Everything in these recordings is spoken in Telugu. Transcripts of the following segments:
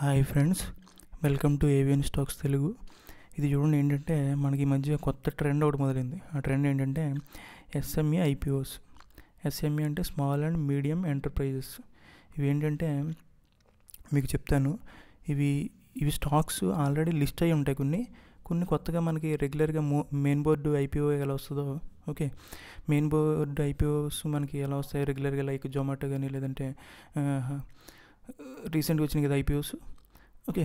hi friends welcome to Avian stocks Telugu ఇది చూడండి ఏంటంటే మనకి ఈ మధ్య కొత్త ట్రెండ్ ఒకటి మొదలైంది ఆ ట్రెండ్ ఏంటంటే ఎస్ఎంఈ ఐపీఓస్ ఎస్ఎంఈ అంటే స్మాల్ అండ్ మీడియం ఎంటర్ప్రైజెస్ ఇవి ఏంటంటే మీకు చెప్తాను ఇవి ఇవి స్టాక్స్ ఆల్రెడీ లిస్ట్ అయ్యి ఉంటాయి కొన్ని కొన్ని కొత్తగా మనకి రెగ్యులర్గా మో మెయిన్ బోర్డు ఐపీఓ ఎలా వస్తుందో ఓకే మెయిన్ బోర్డు ఐపీఓస్ మనకి ఎలా వస్తాయి రెగ్యులర్గా లైక్ జొమాటో కానీ లేదంటే రీసెంట్గా వచ్చినాయి కదా ఐపీఓస్ ఓకే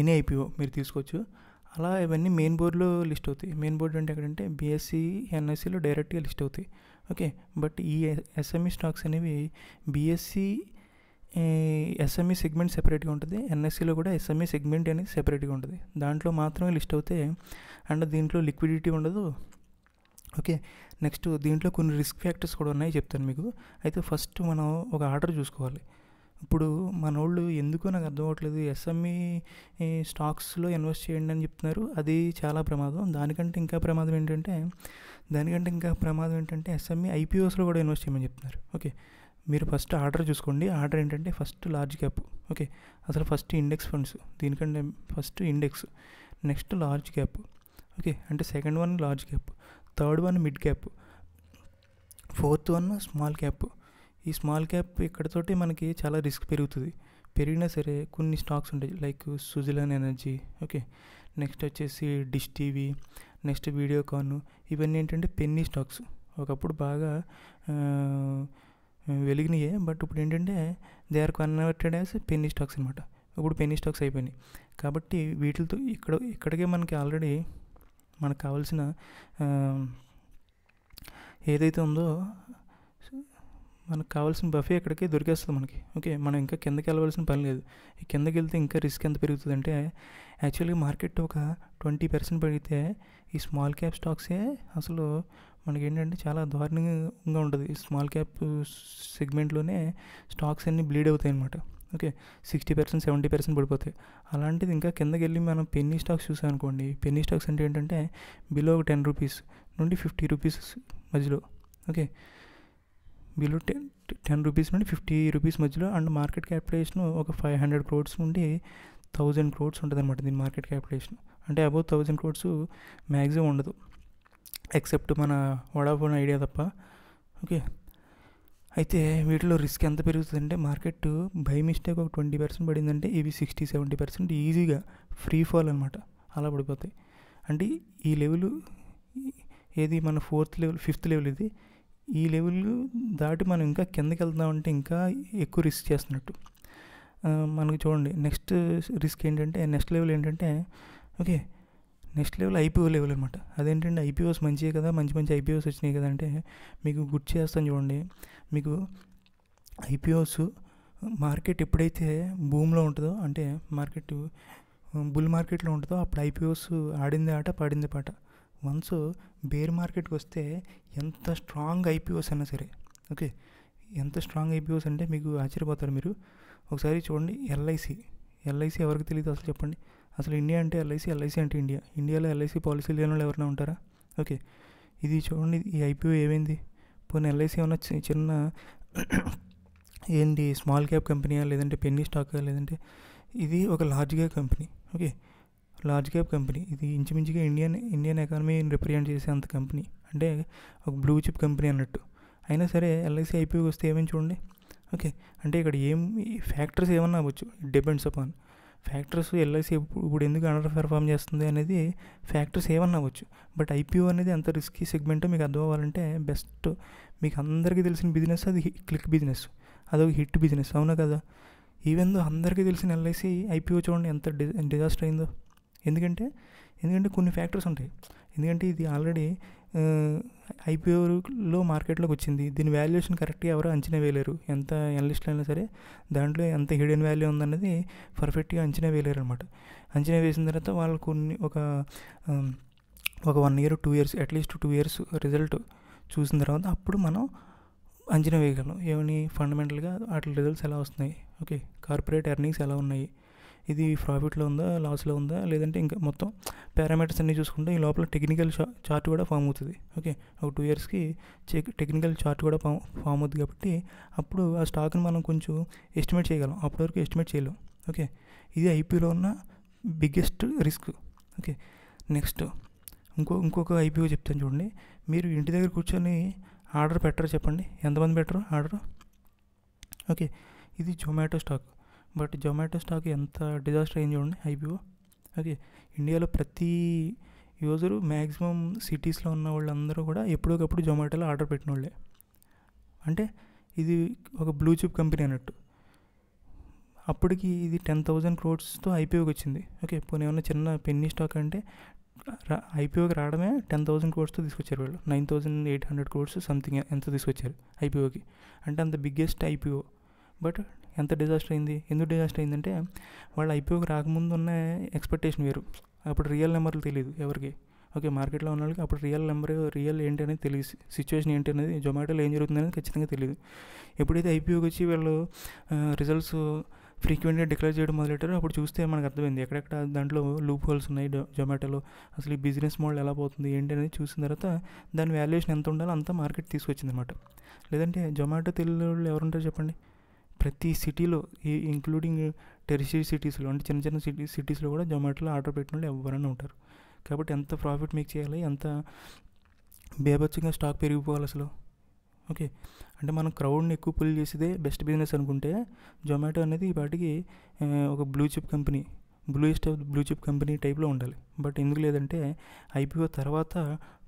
ఎనీ ఐపీఓ మీరు తీసుకోవచ్చు అలా ఇవన్నీ మెయిన్ బోర్డులో లిస్ట్ అవుతాయి మెయిన్ బోర్డు అంటే ఎక్కడంటే బీఎస్సీ ఎన్ఎస్సీలో డైరెక్ట్గా లిస్ట్ అవుతాయి ఓకే బట్ ఈ ఎస్ఎంఈ స్టాక్స్ అనేవి బీఎస్సీ ఎస్ఎంఈ సెగ్మెంట్ సెపరేట్గా ఉంటుంది ఎన్ఎస్సీలో కూడా ఎస్ఎంఈ సెగ్మెంట్ అనేది సెపరేట్గా ఉంటుంది దాంట్లో మాత్రమే లిస్ట్ అవుతే అండ్ దీంట్లో లిక్విడిటీ ఉండదు ఓకే నెక్స్ట్ దీంట్లో కొన్ని రిస్క్ ఫ్యాక్టర్స్ కూడా ఉన్నాయి చెప్తాను మీకు అయితే ఫస్ట్ మనం ఒక ఆర్డర్ చూసుకోవాలి ఇప్పుడు మనోళ్ళు ఎందుకో నాకు అర్థం అవ్వట్లేదు ఎస్ఎంఈ e, స్టాక్స్లో ఇన్వెస్ట్ చేయండి అని చెప్తున్నారు అది చాలా ప్రమాదం దానికంటే ఇంకా ప్రమాదం ఏంటంటే దానికంటే ఇంకా ప్రమాదం ఏంటంటే ఎస్ఎంఈ ఐపీఓస్లో e, కూడా ఇన్వెస్ట్ చేయమని చెప్తున్నారు ఓకే మీరు ఫస్ట్ ఆర్డర్ చూసుకోండి ఆర్డర్ ఏంటంటే ఫస్ట్ లార్జ్ క్యాప్ ఓకే అసలు ఫస్ట్ ఇండెక్స్ ఫండ్స్ దీనికంటే first index next large cap okay అంటే second one large cap third one mid cap fourth one small cap ఈ స్మాల్ క్యాప్ ఇక్కడతోటి మనకి చాలా రిస్క్ పెరుగుతుంది పెరిగినా సరే కొన్ని స్టాక్స్ ఉంటాయి like Suzlon Energy okay next వచ్చేసి డిష్ టీవీ నెక్స్ట్ వీడియోకాన్ ఇవన్నీ ఏంటంటే పెన్నీ స్టాక్స్ ఒకప్పుడు బాగా వెలిగినాయి బట్ ఇప్పుడు ఏంటంటే they are converted as penny stocks అనమాట ఇప్పుడు పెన్నీ స్టాక్స్ అయిపోయినాయి కాబట్టి వీటితో ఇక్కడ ఇక్కడికే మనకి ఆల్రెడీ మనకు కావాల్సిన ఏదైతే ఉందో మనకు కావాల్సిన బఫే ఇక్కడికి దొరికేస్తుంది మనకి ఓకే మనం ఇంకా కిందకి వెళ్ళవలసిన పని లేదు ఈ కిందకి వెళ్తే ఇంకా రిస్క్ ఎంత పెరుగుతుంది అంటే యాక్చువల్గా మార్కెట్ ఒక ట్వంటీ పర్సెంట్ పెరిగితే ఈ స్మాల్ క్యాప్ స్టాక్సే అసలు మనకి ఏంటంటే చాలా దారుణంగా ఉంటుంది ఈ స్మాల్ క్యాప్ సెగ్మెంట్లోనే స్టాక్స్ అన్నీ బ్లీడ్ అవుతాయి అన్నమాట okay sixty percent seventy percent పడిపోతాయి అలాంటిది ఇంకా కిందకి వెళ్ళి మనం పెన్నీ స్టాక్స్ చూసాం అనుకోండి పెన్నీ స్టాక్స్ అంటే ఏంటంటే బిలో ఒక టెన్ రూపీస్ నుండి ఫిఫ్టీ రూపీస్ మధ్యలో okay below ten ten rupees నుండి ఫిఫ్టీ రూపీస్ మధ్యలో అండ్ మార్కెట్ క్యాపిటేషన్ ఒక ఫైవ్ హండ్రెడ్ క్రోడ్స్ నుండి థౌజండ్ క్రోడ్స్ ఉంటుంది అనమాట దీని మార్కెట్ క్యాపిటేషన్ అంటే అబౌవ్ థౌజండ్ క్రోడ్స్ మ్యాక్సిమం ఉండదు ఎక్సెప్ట్ మన వడాఫోన్ ఐడియా తప్ప ఓకే అయితే వీటిలో రిస్క్ ఎంత పెరుగుతుందంటే మార్కెట్ బై మిస్టేక్ ఒక ట్వంటీ పర్సెంట్ పడిందంటే ఇవి సిక్స్టీ సెవెంటీ పర్సెంట్ ఈజీగా ఫ్రీ ఫాల్ అనమాట అలా పడిపోతాయి అంటే ఈ లెవెల్ ఏది మన ఫోర్త్ లెవెల్ ఫిఫ్త్ లెవెల్ ఇది ఈ లెవెల్ దాటి మనం ఇంకా కిందకి వెళ్తున్నామంటే ఇంకా ఎక్కువ రిస్క్ చేస్తున్నట్టు మనకు చూడండి నెక్స్ట్ రిస్క్ ఏంటంటే నెక్స్ట్ లెవెల్ ఏంటంటే okay next level IPO level అనమాట అదేంటంటే ఐపీఓస్ మంచివే కదా మంచి మంచి ఐపీఓస్ వచ్చినాయి కదా అంటే మీకు గుర్తు చేస్తాను చూడండి మీకు ఐపీఓస్ మార్కెట్ ఎప్పుడైతే భూమిలో ఉంటుందో అంటే మార్కెట్ బుల్ మార్కెట్లో ఉంటుందో అప్పుడు ఐపీఓస్ ఆడింది ఆట పాడింది పాట వన్స్ బేర్ మార్కెట్కి వస్తే ఎంత స్ట్రాంగ్ ఐపీఓస్ అయినా సరే ఓకే ఎంత స్ట్రాంగ్ ఐపీఓస్ అంటే మీకు ఆశ్చర్యపోతారు మీరు ఒకసారి చూడండి ఎల్ఐసి ఎల్ఐసి ఎవరికి తెలియదు అసలు చెప్పండి అసలు ఇండియా అంటే ఎల్ఐసి ఎల్ఐసి అంటే ఇండియా ఇండియాలో ఎల్ఐసి పాలసీ లేని వాళ్ళు ఎవరైనా ఉంటారా ఓకే ఇది చూడండి ఈ ఐపీఓ ఏమైంది పోనీ ఎల్ఐసి ఏమైనా చిన్న ఏంటి స్మాల్ క్యాప్ కంపెనీయా లేదంటే పెన్నీ స్టాక్ లేదంటే ఇది ఒక large cap company okay large cap company ఇది ఇంచుమించుగా ఇండియన్ ఇండియన్ ఎకానమీని రిప్రజెంట్ చేసే అంత కంపెనీ అంటే ఒక బ్లూ చిప్ కంపెనీ అన్నట్టు అయినా సరే ఎల్ఐసి ఐపీఓకి e వస్తే ఏమేమి చూడండి ఓకే అంటే ఇక్కడ ఏం ఫ్యాక్టర్స్ ఏమన్నా అవ్వచ్చు డిపెండ్స్ అపాన్ ఫ్యాక్టర్స్ ఎల్ఐసి ఇప్పుడు ఎందుకు అండర్ పెర్ఫామ్ చేస్తుంది అనేది ఫ్యాక్టర్స్ ఏమన్నా అవ్వచ్చు బట్ ఐపీఓ అనేది ఎంత రిస్కీ సెగ్మెంటో మీకు అర్థం అవ్వాలంటే బెస్ట్ మీకు అందరికీ తెలిసిన బిజినెస్ అది క్లిక్ బిజినెస్ అదొక హిట్ బిజినెస్ అవునా కదా ఈవెన్ దో అందరికీ తెలిసిన ఎల్ఐసి ఐపీఓ e చూడండి ఎంత డిజాస్టర్ అయిందో ఎందుకంటే ఎందుకంటే కొన్ని ఫ్యాక్టర్స్ ఉంటాయి ఎందుకంటే ఇది ఆల్రెడీ ఐపీఓలో మార్కెట్లోకి వచ్చింది దీని వాల్యుయేషన్ కరెక్ట్గా ఎవరు అంచనా వేయలేరు ఎంత ఎనలిస్ట్లు అయినా సరే దాంట్లో ఎంత హిడెన్ వాల్యూ ఉందన్నది పర్ఫెక్ట్గా అంచనా వేయలేరు అనమాట అంచనా వేసిన తర్వాత వాళ్ళు కొన్ని ఒక ఒక one year two years at least two years result చూసిన తర్వాత అప్పుడు మనం అంచనా వేయగలం ఏమని ఫండమెంటల్గా వాటి రిజల్ట్స్ ఎలా వస్తున్నాయి ఓకే కార్పొరేట్ ఎర్నింగ్స్ ఎలా ఉన్నాయి ఇది ప్రాఫిట్లో ఉందా లాస్లో ఉందా లేదంటే ఇంకా మొత్తం పారామీటర్స్ అన్నీ చూసుకుంటే ఈ లోపల టెక్నికల్ చార్ట్ కూడా ఫామ్ అవుతుంది ఓకే ఒక టూ ఇయర్స్కి చెక్ టెక్నికల్ చార్ట్ కూడా ఫామ్ ఫామ్ అవుతుంది కాబట్టి అప్పుడు ఆ స్టాక్ని మనం కొంచెం ఎస్టిమేట్ చేయగలం అప్పటి వరకు ఎస్టిమేట్ చేయలేం ఓకే ఇది ఐపీలో ఉన్న బిగ్గెస్ట్ రిస్క్ ఓకే నెక్స్ట్ ఇంకో ఇంకొక ఐపీఓ చెప్తాను చూడండి మీరు ఇంటి దగ్గర కూర్చొని ఆర్డర్ పెట్టరు చెప్పండి ఎంతమంది పెట్టరు ఆర్డర్ ఓకే ఇది Zomato stock but Zomato stock ఎంత డిజాస్టర్ అయింది చూడండి ఐపీఓ ఓకే ఇండియాలో ప్రతి యూజరు మ్యాక్సిమం సిటీస్లో ఉన్న వాళ్ళందరూ కూడా ఎప్పటికప్పుడు జొమాటోలో ఆర్డర్ పెట్టిన వాళ్ళే అంటే ఇది ఒక బ్లూ చిప్ కంపెనీ అన్నట్టు అప్పటికి ఇది టెన్ థౌజండ్ క్రోడ్స్తో ఐపీఓకి వచ్చింది ఓకే పోనీ ఏమన్నా చిన్న పెన్నీ స్టాక్ అంటే ఐపీఓకి రావడమే టెన్ థౌసండ్ క్రోడ్స్తో తీసుకొచ్చారు వాళ్ళు nine thousand eight hundred crores something ఎంత తీసుకొచ్చారు ఐపీఓకి అంటే అంత బిగ్గెస్ట్ ఐపీఓ బట్ ఎంత డిజాస్టర్ అయింది ఎందుకు డిజాస్టర్ అయిందంటే వాళ్ళు ఐపీఓకి రాకముందు ఉన్న ఎక్స్పెక్టేషన్ వేరు అప్పుడు రియల్ నెంబర్లు తెలియదు ఎవరికి ఓకే మార్కెట్లో ఉన్న వాళ్ళకి అప్పుడు రియల్ నెంబర్ రియల్ ఏంటి అనేది తెలియదు సిచ్యువేషన్ ఏంటి అనేది జొమాటోలో ఏం జరుగుతుంది ఖచ్చితంగా తెలియదు ఎప్పుడైతే ఐపీఓకి వచ్చి వీళ్ళు రిజల్ట్స్ ఫ్రీక్వెంట్గా డిక్లేర్ చేయడం మొదలెట్టారు అప్పుడు చూస్తే మనకు అర్థమైంది ఎక్కడెక్కడ దాంట్లో లూప్ హోల్స్ ఉన్నాయి జొమాటోలో అసలు ఈ బిజినెస్ మోడల్ ఎలా పోతుంది ఏంటి అనేది చూసిన తర్వాత దాని వాల్యుయేషన్ ఎంత ఉండాలో అంతా మార్కెట్ తీసుకొచ్చింది అనమాట లేదంటే జొమాటో తెలుగు ఎవరుంటారు చెప్పండి ప్రతి సిటీలో ఈ ఇంక్లూడింగ్ టెరిసరీ సిటీస్లో అంటే చిన్న చిన్న సిటీ సిటీస్లో కూడా జొమాటోలో ఆర్డర్ పెట్టిన వాళ్ళు ఎవరైనా ఉంటారు కాబట్టి ఎంత ప్రాఫిట్ మీకు చేయాలి ఎంత బేబచ్చంగా స్టాక్ పెరిగిపోవాలి అసలు ఓకే అంటే మనం క్రౌడ్ని ఎక్కువ పుల్ చేసేదే బెస్ట్ బిజినెస్ అనుకుంటే జొమాటో అనేది ఈ పాటికి ఒక blue chip company blue of blue chip company టైప్లో ఉండాలి బట్ ఎందుకు లేదంటే ఐపీఓ తర్వాత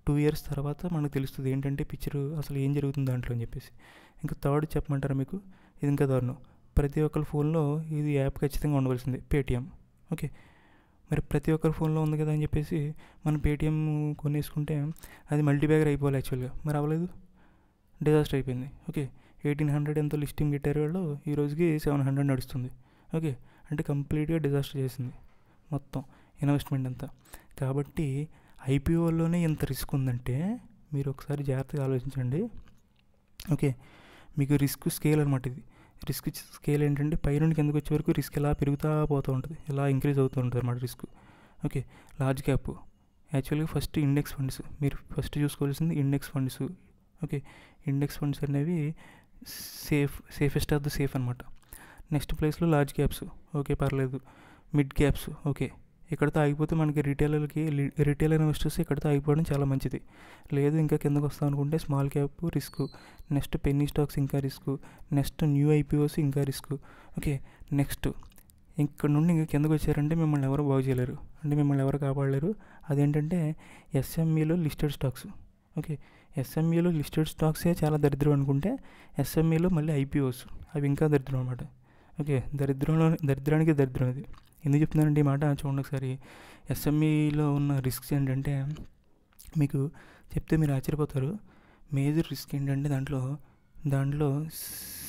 టూ ఇయర్స్ తర్వాత మనకు తెలుస్తుంది ఏంటంటే పిక్చర్ అసలు ఏం జరుగుతుంది దాంట్లో అని చెప్పేసి ఇంకా థర్డ్ చెప్పమంటారా మీకు ఇది ఇంకా దారుణం ప్రతి ఒక్కరి ఫోన్లో ఇది యాప్ ఖచ్చితంగా ఉండవలసింది పేటిఎం ఓకే మరి ప్రతి ఒక్కరి ఫోన్లో ఉంది కదా అని చెప్పేసి మనం పేటిఎం కొనేసుకుంటే అది మల్టీబ్యాగర్ అయిపోవాలి యాక్చువల్గా మరి అవ్వలేదు డిజాస్టర్ అయిపోయింది ఓకే ఎయిటీన్ హండ్రెడ్ ఎంతో లిస్టింగ్ గిట్టారు వాళ్ళు ఈ రోజుకి సెవెన్ హండ్రెడ్ నడుస్తుంది ఓకే అంటే కంప్లీట్గా డిజాస్టర్ చేసింది మొత్తం ఇన్వెస్ట్మెంట్ అంతా కాబట్టి ఐపీఓలోనే ఇంత రిస్క్ ఉందంటే మీరు ఒకసారి జాగ్రత్తగా ఆలోచించండి ఓకే మీకు రిస్క్ స్కేల్ అనమాట ఇది రిస్క్ స్కేల్ ఏంటంటే పై నుండి కిందకు వచ్చే వరకు రిస్క్ ఎలా పెరుగుతూ పోతూ ఉంటుంది ఎలా ఇంక్రీజ్ అవుతూ ఉంటుంది అనమాట రిస్క్ ఓకే లార్జ్ క్యాప్ యాక్చువల్గా ఫస్ట్ ఇండెక్స్ ఫండ్స్ మీరు ఫస్ట్ చూసుకోవాల్సింది index funds okay index funds అనేవి safe safest of the safe అనమాట నెక్స్ట్ ప్లేస్లో లార్జ్ క్యాప్స్ ఓకే పర్లేదు మిడ్ క్యాప్స్ ఓకే ఇక్కడతో ఆగిపోతే మనకి రిటైలర్కి రిటైల్ ఇన్వెస్టర్స్ ఇక్కడతో ఆగిపోవడం చాలా మంచిది లేదు ఇంకా కిందకు వస్తాం అనుకుంటే small cap risk next penny stocks ఇంకా రిస్క్ నెక్స్ట్ న్యూ ఐపీఓస్ ఇంకా రిస్క్ ఓకే నెక్స్ట్ ఇక్కడ నుండి ఇంకా కిందకు వచ్చారంటే మిమ్మల్ని ఎవరు బాగు చేయలేరు అంటే మిమ్మల్ని ఎవరు కాపాడలేరు అదేంటంటే ఎస్ఎంఈలో లిస్టెడ్ స్టాక్స్ ఓకే ఎస్ఎంఈలో లిస్టెడ్ స్టాక్సే చాలా దరిద్రం అనుకుంటే ఎస్ఎంఈలో మళ్ళీ ఐపీఓస్ అవి ఇంకా దరిద్రం అనమాట ఓకే దరిద్రంలో దరిద్రానికి దరిద్రం అది ఎందుకు చెప్తున్నానంటే ఈ మాట చూడండి ఒకసారి ఎస్ఎంఈలో e ఉన్న రిస్క్స్ ఏంటంటే మీకు చెప్తే మీరు ఆశ్చర్యపోతారు మేజర్ రిస్క్ ఏంటంటే దాంట్లో దాంట్లో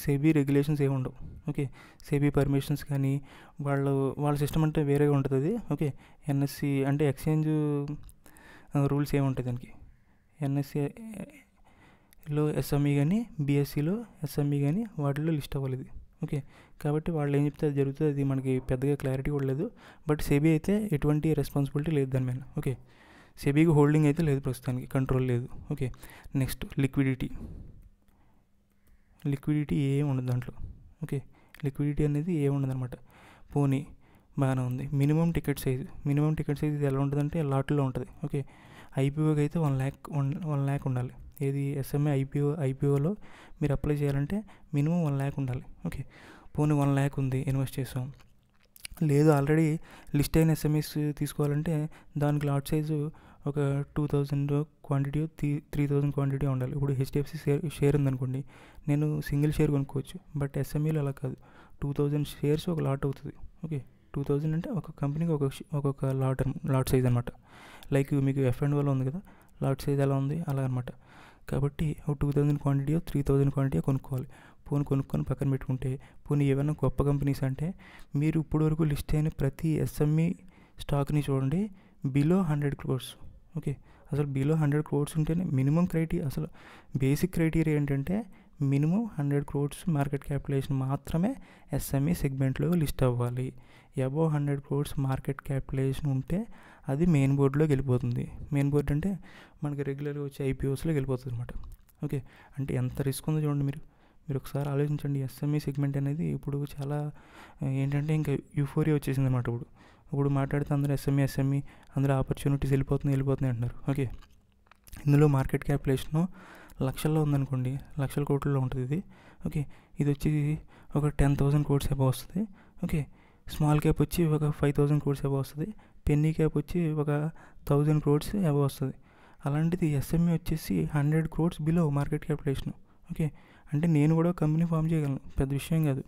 సెబీ రెగ్యులేషన్స్ ఏమి ఉండవు ఓకే సెబీ పర్మిషన్స్ కానీ వాళ్ళు వాళ్ళ సిస్టమ్ అంటే వేరేగా ఉంటుంది ఓకే ఎన్ఎస్సి e అంటే ఎక్స్చేంజ్ రూల్స్ ఏమి ఉంటాయి దానికి ఎన్ఎస్సిలో e ఎస్ఎంఈ కానీ బీఎస్సీలో ఎస్ఎంఈ కానీ వాటిలో లిస్ట్ అవ్వాలి ఇది ఓకే కాబట్టి వాళ్ళు ఏం చెప్తే అది జరుగుతుంది అది మనకి పెద్దగా క్లారిటీ కూడా లేదు బట్ సెబీ అయితే ఎటువంటి రెస్పాన్సిబిలిటీ లేదు దాని మీద ఓకే సెబీకి హోల్డింగ్ అయితే లేదు ప్రస్తుతానికి కంట్రోల్ లేదు ఓకే నెక్స్ట్ లిక్విడిటీ లిక్విడిటీ ఏ ఉండదు దాంట్లో ఓకే లిక్విడిటీ అనేది ఏ ఉండదు అనమాట పోనీ బాగానే ఉంది minimum ticket size minimum ticket size ఇది ఎలా ఉంటుందంటే లాట్లో ఉంటుంది ఓకే ఐపీఓకి అయితే one lakh one one lakh ఉండాలి ఏది ఎస్ఎంఏ ఐపీఓ ఐపీఓలో మీరు అప్లై చేయాలంటే మినిమం వన్ ల్యాక్ ఉండాలి ఓకే పోనీ వన్ ల్యాక్ ఉంది ఇన్వెస్ట్ చేసాం లేదు ఆల్రెడీ లిస్ట్ అయిన ఎస్ఎంఎస్ తీసుకోవాలంటే దానికి లాట్ సైజు ఒక two thousand quantity three three thousand quantity ఉండాలి ఇప్పుడు హెచ్డిఎఫ్సి షేర్ షేర్ ఉందనుకోండి నేను సింగిల్ షేర్ కొనుక్కోవచ్చు బట్ ఎస్ఎంఈలో అలా కాదు టూ థౌజండ్ షేర్స్ ఒక లాట్ అవుతుంది ఓకే టూ థౌజండ్ అంటే ఒక కంపెనీకి ఒక ఒక్కొక్క లాట్ లాట్ సైజ్ అనమాట లైక్ మీకు ఎఫ్ అండ్ వల్ల ఉంది కదా లాట్ సైజ్ ఎలా ఉంది అలా అనమాట కాబట్టి టూ థౌజండ్ క్వాంటిటీయో త్రీ థౌజండ్ క్వాంటిటీయో కొనుక్కోవాలి ఫోన్ కొనుక్కొని పక్కన పెట్టుకుంటే పోనీ ఏమైనా గొప్ప కంపెనీస్ అంటే మీరు ఇప్పటివరకు లిస్ట్ అయిన ప్రతి ఎస్ఎంఈ స్టాక్ని e చూడండి బిలో హండ్రెడ్ క్రోర్స్ ఓకే అసలు బిలో హండ్రెడ్ క్రోర్స్ ఉంటేనే మినిమం క్రైటీ అసలు బేసిక్ క్రైటీరియా ఏంటంటే minimum hundred crores market capitalisation మాత్రమే ఎస్ఎంఈ సెగ్మెంట్లో లిస్ట్ అవ్వాలి above hundred crores market capitalisation ఉంటే అది మెయిన్ బోర్డులోకి వెళ్ళిపోతుంది మెయిన్ బోర్డు అంటే మనకి రెగ్యులర్గా వచ్చే ఐపీఓస్లోకి వెళ్ళిపోతుంది అనమాట ఓకే అంటే ఎంత రిస్క్ ఉందో చూడండి మీరు మీరు ఒకసారి ఆలోచించండి ఎస్ఎంఈ సెగ్మెంట్ e అనేది ఇప్పుడు చాలా ఏంటంటే ఇంకా యూఫోరియా వచ్చేసింది అనమాట ఇప్పుడు ఇప్పుడు మాట్లాడితే అందరూ ఎస్ఎంఈ ఎస్ఎంఈ e, e, అందులో ఆపర్చునిటీస్ వెళ్ళిపోతున్నాయి వెళ్ళిపోతున్నాయి అంటున్నారు ఓకే ఇందులో మార్కెట్ క్యాపిటేషను లక్షల్లో ఉందనుకోండి లక్షల కోట్లలో ఉంటుంది ఇది ఓకే ఇది వచ్చి ఒక టెన్ థౌసండ్ కోట్స్ ఎబో వస్తుంది ఓకే స్మాల్ క్యాప్ వచ్చి ఒక ఫైవ్ థౌసండ్ కోట్స్ ఎబో వస్తుంది పెన్నీ క్యాప్ వచ్చి ఒక థౌజండ్ క్రోడ్స్ అబవ్ వస్తుంది అలాంటిది ఎస్ఎంఈ వచ్చేసి hundred crores below market capitation okay అంటే నేను కూడా కంపెనీ ఫామ్ చేయగలను పెద్ద విషయం కాదు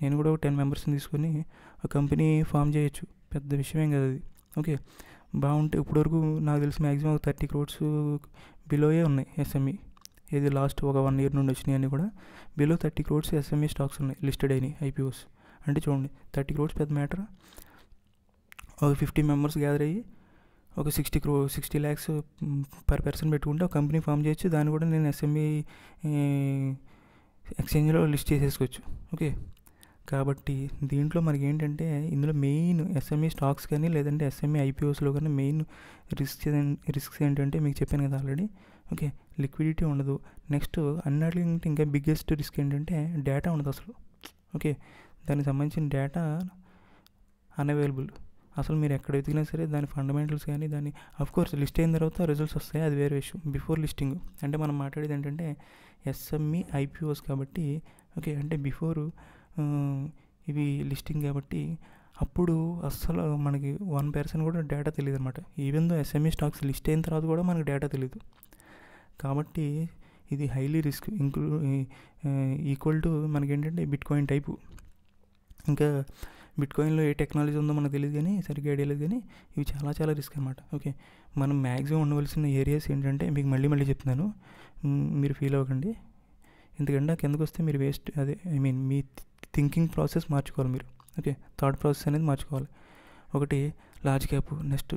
నేను కూడా ఒక టెన్ మెంబర్స్ని తీసుకొని ఒక కంపెనీ ఫామ్ చేయొచ్చు పెద్ద విషయమేం కాదు అది ఓకే బాగుంటే ఇప్పటివరకు నాకు తెలిసి మ్యాక్సిమం థర్టీ క్రోడ్స్ బిలోయే ఉన్నాయి ఎస్ఎంఈ ఇది లాస్ట్ ఒక వన్ ఇయర్ నుండి వచ్చినాయి అని కూడా below thirty crores SME stocks ఉన్నాయి లిస్టెడ్ అయినాయి ఐపీఓస్ అంటే చూడండి థర్టీ క్రోడ్స్ పెద్ద మ్యాటర్ ఒక ఫిఫ్టీ మెంబర్స్ గ్యాదర్ అయ్యి ఒక సిక్స్టీ క్రో సిక్స్టీ ల్యాక్స్ పర్ పర్సన్ పెట్టుకుంటే ఒక కంపెనీ ఫామ్ చేయొచ్చు దాన్ని కూడా నేను ఎస్ఎంఈ ఎక్స్చేంజ్లో లిస్ట్ చేసేసుకోవచ్చు ఓకే కాబట్టి దీంట్లో మనకి ఏంటంటే ఇందులో మెయిన్ ఎస్ఎంఈ e స్టాక్స్ కానీ లేదంటే ఎస్ఎంఈ e ఐపీఓస్లో కానీ మెయిన్ రిస్క్ రిస్క్స్ ఏంటంటే మీకు చెప్పాను కదా ఆల్రెడీ ఓకే లిక్విడిటీ ఉండదు నెక్స్ట్ అన్నట్లు ఇంకా బిగ్గెస్ట్ రిస్క్ ఏంటంటే డేటా ఉండదు అసలు ఓకే దానికి సంబంధించిన డేటా అన్అవైలబుల్ అసలు మీరు ఎక్కడ వెతికినా సరే దాని ఫండమెంటల్స్ కానీ దాని కోర్స్ లిస్ట్ అయిన తర్వాత రిజల్ట్స్ వస్తాయి అది వేరే విషయం బిఫోర్ లిస్టింగ్ అంటే మనం మాట్లాడేది ఏంటంటే ఎస్ఎంఈ ఐపీఓస్ e, కాబట్టి ఓకే అంటే బిఫోర్ ఇవి లిస్టింగ్ కాబట్టి అప్పుడు అస్సలు మనకి వన్ పర్సన్ కూడా డేటా తెలియదు అనమాట even though SME stocks list అయిన తర్వాత కూడా మనకు డేటా తెలియదు కాబట్టి ఇది హైలీ రిస్క్ ఇంక్లూ ఈక్వల్ టు మనకేంటంటే బిట్ కాయిన్ టైపు ఇంకా బిట్కాయిన్లో ఏ టెక్నాలజీ ఉందో మనకు తెలియదు కానీ సరిగ్గా ఐడియా లేదు కానీ ఇవి చాలా చాలా రిస్క్ అనమాట ఓకే మనం మ్యాక్సిమం ఉండవలసిన ఏరియాస్ ఏంటంటే మీకు మళ్ళీ మళ్ళీ చెప్తున్నాను మీరు ఫీల్ అవ్వకండి ఎందుకంటే కిందకు వస్తే మీరు వేస్ట్ అదే ఐ మీన్ మీ థింకింగ్ ప్రాసెస్ మార్చుకోవాలి మీరు ఓకే థాట్ ప్రాసెస్ అనేది మార్చుకోవాలి ఒకటి large cap next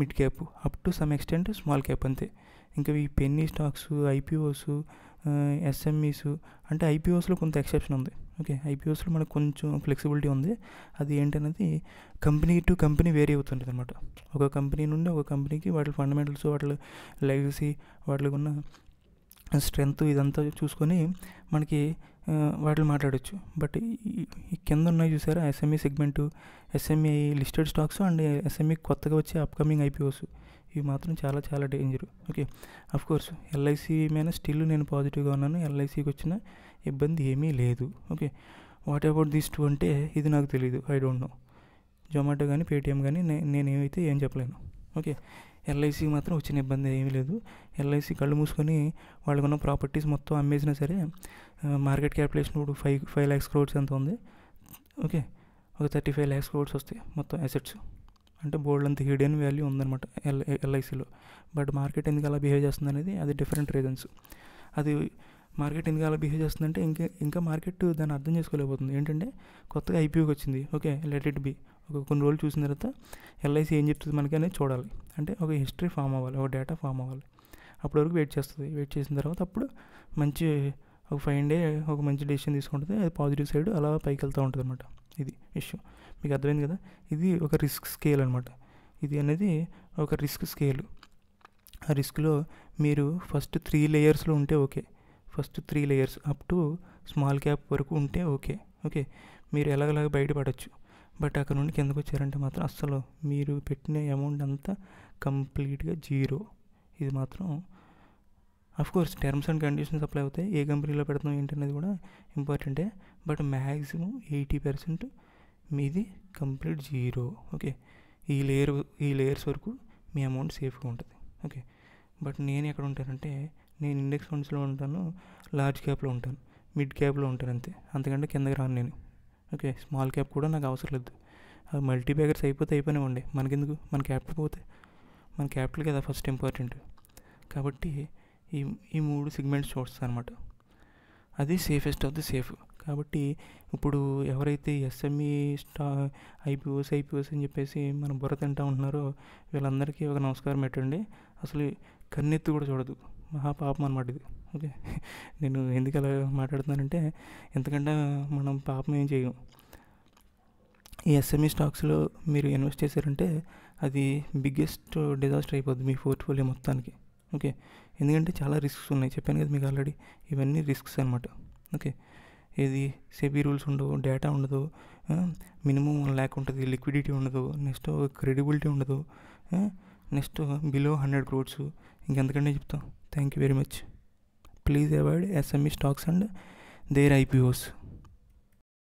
mid cap up to some extent small cap అంతే ఇంకా ఈ పెన్నీ స్టాక్స్ ఐపీఓస్ ఎస్ఎంఈస్ అంటే ఐపీఓస్లో కొంత ఎక్సెప్షన్ ఉంది ఓకే ఐపీఓస్లో మనకు కొంచెం ఫ్లెక్సిబిలిటీ ఉంది అది ఏంటనేది కంపెనీ టు కంపెనీ వేరీ అవుతుంటుంది అనమాట ఒక కంపెనీ నుండి ఒక కంపెనీకి వాటి ఫండమెంటల్స్ వాటి లెగసీ వాటికి ఉన్న స్ట్రెంత్ ఇదంతా చూసుకొని మనకి వాటిని మాట్లాడచ్చు బట్ ఈ కింద ఉన్నాయి చూసారా SME segment SME listed stocks and SME e కొత్తగా వచ్చే అప్కమింగ్ ఐపీఓస్ ఇవి మాత్రం చాలా చాలా danger okay of course LIC మీద స్టిల్ నేను పాజిటివ్గా ఉన్నాను ఎల్ఐసికి వచ్చిన ఇబ్బంది ఏమీ లేదు okay what about this too అంటే ఇది నాకు తెలియదు ఐ డోంట్ నో జొమాటో కానీ పేటిఎం కానీ నేనేమైతే ఏం చెప్పలేను ఓకే ఎల్ఐసి మాత్రం వచ్చిన ఇబ్బంది ఏమీ లేదు ఎల్ఐసి కళ్ళు మూసుకొని వాళ్ళకున్న ప్రాపర్టీస్ మొత్తం అమ్మేసినా సరే మార్కెట్ క్యాపిటలేషన్ ఇప్పుడు ఫైవ్ ఫైవ్ ల్యాక్స్ క్రోడ్స్ ఎంత ఉంది ఓకే ఒక థర్టీ ఫైవ్ ల్యాక్స్ క్రోడ్స్ వస్తాయి మొత్తం అసెట్స్ అంటే బోర్డు అంత హిడెన్ వాల్యూ ఉందన్నమాట ఎల్ ఎల్ఐసిలో బట్ మార్కెట్ ఎందుకు అలా బిహేవ్ చేస్తుంది అనేది అది డిఫరెంట్ రీజన్స్ అది మార్కెట్ ఎందుకు అలా బిహేవ్ చేస్తుందంటే ఇంకా ఇంకా మార్కెట్ దాన్ని అర్థం చేసుకోలేకపోతుంది ఏంటంటే కొత్తగా ఐపీఓకి వచ్చింది ఓకే లెట్ ఇట్ బి ఒక కొన్ని రోజులు చూసిన తర్వాత ఎల్ఐసి ఏం చెప్తుంది మనకి అనేది చూడాలి అంటే ఒక హిస్టరీ ఫామ్ అవ్వాలి ఒక డేటా ఫామ్ అవ్వాలి అప్పటి వరకు వెయిట్ చేస్తుంది వెయిట్ చేసిన తర్వాత అప్పుడు మంచి ఒక ఫైవ్ డే ఒక మంచి డెసిషన్ తీసుకుంటుంది అది పాజిటివ్ సైడ్ అలా పైకి వెళ్తూ ఉంటుంది అనమాట ఇది ఇష్యూ మీకు అర్థమైంది కదా ఇది ఒక రిస్క్ స్కేల్ అనమాట ఇది అనేది ఒక రిస్క్ స్కేల్ ఆ రిస్క్లో మీరు ఫస్ట్ త్రీ లేయర్స్లో ఉంటే okay first three layers up to small cap వరకు ఉంటే ఓకే ఓకే మీరు ఎలాగలాగ బయటపడచ్చు బట్ అక్కడ నుండి కిందకు వచ్చారంటే మాత్రం అస్సలు మీరు పెట్టిన అమౌంట్ అంతా కంప్లీట్గా జీరో ఇది మాత్రం of course terms and conditions apply అవుతాయి ఏ కంపెనీలో ఏంటి అనేది కూడా ఇంపార్టెంటే బట్ మ్యాక్సిమం ఎయిటీ పర్సెంట్ మీది కంప్లీట్ జీరో ఓకే ఈ లేయర్ ఈ లేయర్స్ వరకు మీ అమౌంట్ సేఫ్గా ఉంటుంది ఓకే బట్ నేను ఎక్కడ ఉంటానంటే నేను ఇండెక్స్ ఫండ్స్లో ఉంటాను లార్జ్ క్యాప్లో ఉంటాను మిడ్ క్యాప్లో ఉంటాను అంతే అంతకంటే కిందకి రాను నేను ఓకే స్మాల్ క్యాప్ కూడా నాకు అవసరం లేదు అది మల్టీ బ్యాగర్స్ అయిపోతే ఉండే మనకెందుకు మన క్యాపిటల్ పోతే మన క్యాపిటల్ కదా ఫస్ట్ ఇంపార్టెంట్ కాబట్టి ఈ ఈ మూడు సిగ్మెంట్స్ చూస్తాను అనమాట అది సేఫెస్ట్ ఆఫ్ ది సేఫ్ కాబట్టి ఇప్పుడు ఎవరైతే ఎస్ఎంఈ స్టా ఐపీఓస్ ఐపీఓస్ అని చెప్పేసి మనం బుర్ర తింటా ఉంటున్నారో వీళ్ళందరికీ ఒక నమస్కారం పెట్టండి అసలు కన్నెత్తి కూడా చూడదు మహాపాపం అనమాట ఇది ఓకే నేను ఎందుకు అలా మాట్లాడుతున్నానంటే ఎందుకంటే మనం పాపం ఏం చేయం ఈ ఎస్ఎంఈ e స్టాక్స్లో మీరు ఇన్వెస్ట్ చేశారంటే అది బిగ్గెస్ట్ డిజాస్టర్ అయిపోద్ది మీ పోర్ట్ఫోలియో మొత్తానికి ఓకే ఎందుకంటే చాలా రిస్క్స్ ఉన్నాయి చెప్పాను కదా మీకు ఆల్రెడీ ఇవన్నీ రిస్క్స్ అనమాట ఓకే ఏది సేఫీ రూల్స్ ఉండవు డేటా ఉండదు మినిమం వన్ ల్యాక్ ఉంటుంది లిక్విడిటీ ఉండదు నెక్స్ట్ క్రెడిబిలిటీ ఉండదు నెక్స్ట్ బిలో హండ్రెడ్ క్రోడ్స్ ఇంకెంతకంటే చెప్తాం thank you very much please avoid sme stocks and their ipos